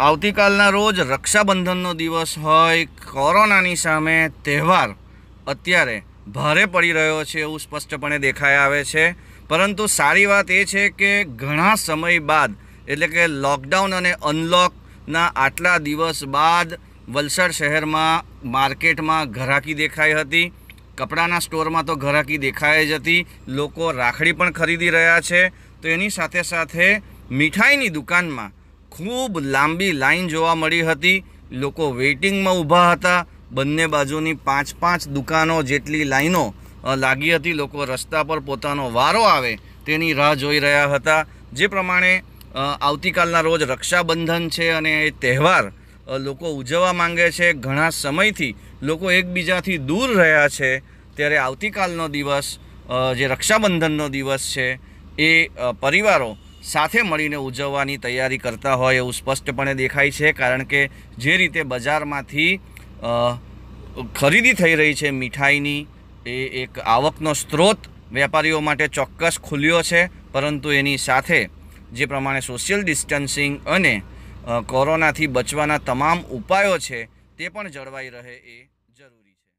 આવતીકાલના રોજ રક્ષાબંધનનો દિવસ હોય કોરોનાની સામે તહેવાર અત્યારે ભારે પડી રહ્યો છે એવું સ્પષ્ટપણે દેખાઈ આવે છે પરંતુ સારી વાત એ છે કે ઘણા સમય બાદ એટલે કે લોકડાઉન અને અનલોકના આટલા દિવસ બાદ વલસાડ શહેરમાં માર્કેટમાં ઘરાકી દેખાઈ હતી કપડાના સ્ટોરમાં તો ઘરાકી દેખાઈ જ હતી લોકો રાખડી પણ ખરીદી રહ્યા છે તો એની સાથે સાથે મીઠાઈની દુકાનમાં ખૂબ લાંબી લાઈન જોવા મળી હતી લોકો વેઇટિંગમાં ઊભા હતા બંને બાજુની પાંચ પાંચ દુકાનો જેટલી લાઈનો લાગી હતી લોકો રસ્તા પર પોતાનો વારો આવે તેની રાહ જોઈ રહ્યા હતા જે પ્રમાણે આવતીકાલના રોજ રક્ષાબંધન છે અને એ તહેવાર લોકો ઉજવવા માંગે છે ઘણા સમયથી લોકો એકબીજાથી દૂર રહ્યા છે ત્યારે આવતીકાલનો દિવસ જે રક્ષાબંધનનો દિવસ છે એ પરિવારો સાથે મળીને ઉજવવાની તૈયારી કરતા હોય એવું સ્પષ્ટપણે દેખાય છે કારણ કે જે રીતે બજારમાંથી ખરીદી થઈ રહી છે મીઠાઈની એ એક આવકનો સ્ત્રોત વેપારીઓ માટે ચોક્કસ ખુલ્યો છે પરંતુ એની સાથે જે પ્રમાણે સોશિયલ ડિસ્ટન્સિંગ અને કોરોનાથી બચવાના તમામ ઉપાયો છે તે પણ જળવાઈ રહે એ જરૂરી છે